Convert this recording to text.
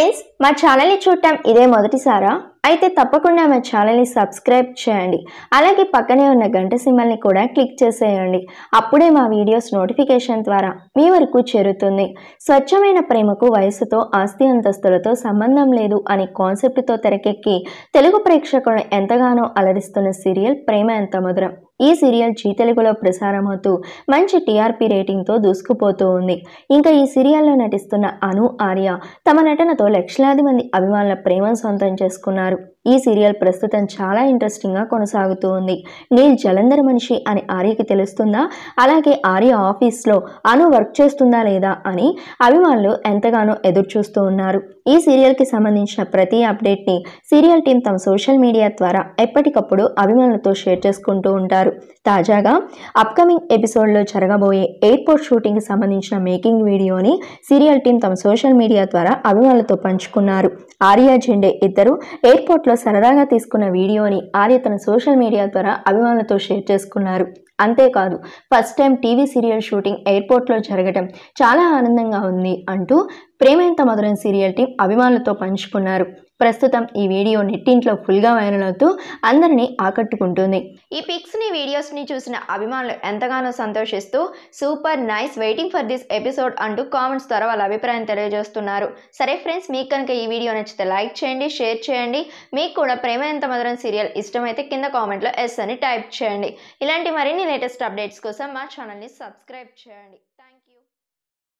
friends మా ఛానల్ని చూడటం ఇదే మొదటిసారా అయితే తప్పకుండా మా ఛానల్ని సబ్స్క్రైబ్ చేయండి అలాగే పక్కనే ఉన్న గంట సింబల్ని కూడా క్లిక్ చేసేయండి అప్పుడే మా వీడియోస్ నోటిఫికేషన్ ద్వారా మీ వరకు చేరుతుంది స్వచ్ఛమైన ప్రేమకు వయసుతో ఆస్తి అంతస్తులతో సంబంధం లేదు అనే కాన్సెప్ట్తో తెరకెక్కి తెలుగు ప్రేక్షకులను ఎంతగానో అలరిస్తున్న సీరియల్ ప్రేమ ఎంత మధురం ఈ సీరియల్ జీ తెలుగులో ప్రసారమవుతూ మంచి టీఆర్పీ రేటింగ్తో దూసుకుపోతూ ఉంది ఇంకా ఈ సీరియల్లో నటిస్తున్న అను ఆర్య తమ నటనతో లక్షలాది మంది అభిమానుల ప్రేమను సొంతం చేసుకున్నారు ఈ సీరియల్ ప్రస్తుతం చాలా ఇంట్రెస్టింగ్గా కొనసాగుతూ ఉంది నేను జలంధర్ మనిషి అని ఆర్యకి తెలుస్తుందా అలాగే ఆర్య ఆఫీస్లో అను వర్క్ చేస్తుందా లేదా అని అభిమానులు ఎంతగానో ఎదురు చూస్తూ ఉన్నారు ఈ సీరియల్కి సంబంధించిన ప్రతి అప్డేట్ని సీరియల్ టీం తమ సోషల్ మీడియా ద్వారా ఎప్పటికప్పుడు అభిమానులతో షేర్ చేసుకుంటూ ఉంటారు చేశారు తాజాగా అప్కమింగ్ ఎపిసోడ్లో జరగబోయే ఎయిర్పోర్ట్ షూటింగ్కి సంబంధించిన మేకింగ్ వీడియోని సీరియల్ టీం తమ సోషల్ మీడియా ద్వారా అభిమానులతో పంచుకున్నారు ఆర్యా జెండే ఇద్దరు ఎయిర్పోర్ట్లో సరదాగా తీసుకున్న వీడియోని ఆర్య తన సోషల్ మీడియా ద్వారా అభిమానులతో షేర్ చేసుకున్నారు అంతేకాదు first time TV serial shooting ఎయిర్పోర్ట్లో జరగటం చాలా ఆనందంగా ఉంది అంటూ ప్రేమేంత మధురం సీరియల్ టీం అభిమానులతో పంచుకున్నారు ప్రస్తుతం ఈ వీడియో నెట్టింట్లో ఫుల్గా వైరల్ అవుతూ అందరినీ ఆకట్టుకుంటుంది ఈ పిక్స్ని వీడియోస్ని చూసిన అభిమానులు ఎంతగానో సంతోషిస్తూ super nice waiting for this episode అంటూ కామెంట్స్ ద్వారా వాళ్ళ అభిప్రాయం తెలియజేస్తున్నారు సరే ఫ్రెండ్స్ మీకు కనుక ఈ వీడియో నచ్చితే లైక్ చేయండి షేర్ చేయండి మీకు కూడా ప్రేమ ఎంత మధురం సీరియల్ ఇష్టమైతే కింద కామెంట్లో ఎస్ అని టైప్ చేయండి ఇలాంటి మరిన్ని లేటెస్ట్ అప్డేట్స్ కోసం మా ఛానల్ని సబ్స్క్రైబ్ చేయండి